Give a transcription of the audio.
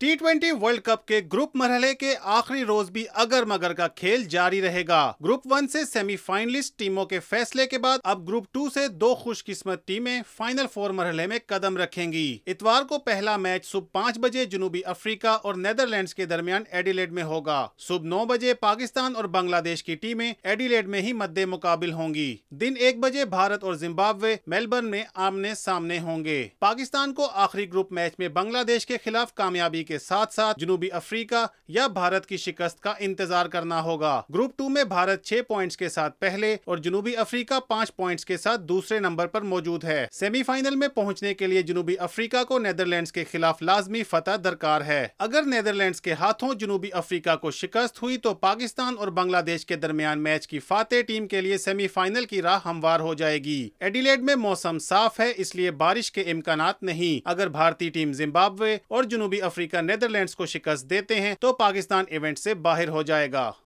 T twenty world cup के group मरहले के आखिरी रोज भी अगर मगर का खेल जारी रहेगा ग्रुप वन से सेमीफाइनलिस्ट टीमों के फैसले के बाद अब ग्रुप टू से दो खुशकिस्मत टीमें फाइनल फोर मरहले में कदम रखेंगी इतवार को पहला मैच सुबह पाँच बजे जुनूबी अफ्रीका और नेदरलैंड के दरमियान एडिलेड में होगा सुबह नौ बजे पाकिस्तान और बांग्लादेश की टीमें एडिलेड में ही मद्दे मुकाबिल होंगी दिन एक बजे भारत और जिम्बाब्वे मेलबर्न में आमने सामने होंगे पाकिस्तान को आखिरी ग्रुप मैच में बांग्लादेश के खिलाफ कामयाबी के साथ साथ जनूबी अफ्रीका या भारत की शिकस्त का इंतजार करना होगा ग्रुप टू में भारत छह पॉइंट्स के साथ पहले और जनूबी अफ्रीका पाँच पॉइंट्स के साथ दूसरे नंबर आरोप मौजूद है सेमीफाइनल में पहुँचने के लिए जनूबी अफ्रीका को नैदरलैंड के खिलाफ लाजमी फतह दरकार है अगर नैदरलैंड के हाथों जनूबी अफ्रीका को शिकस्त हुई तो पाकिस्तान और बांग्लादेश के दरमियान मैच की फाते टीम के लिए सेमीफाइनल की राह हमवार हो जाएगी एडिलेड में मौसम साफ है इसलिए बारिश के इम्कान नहीं अगर भारतीय टीम जिम्बाब्वे और जनूबी अफ्रीका जीतकर नेदरलैंड्स को शिकस्त देते हैं तो पाकिस्तान इवेंट से बाहर हो जाएगा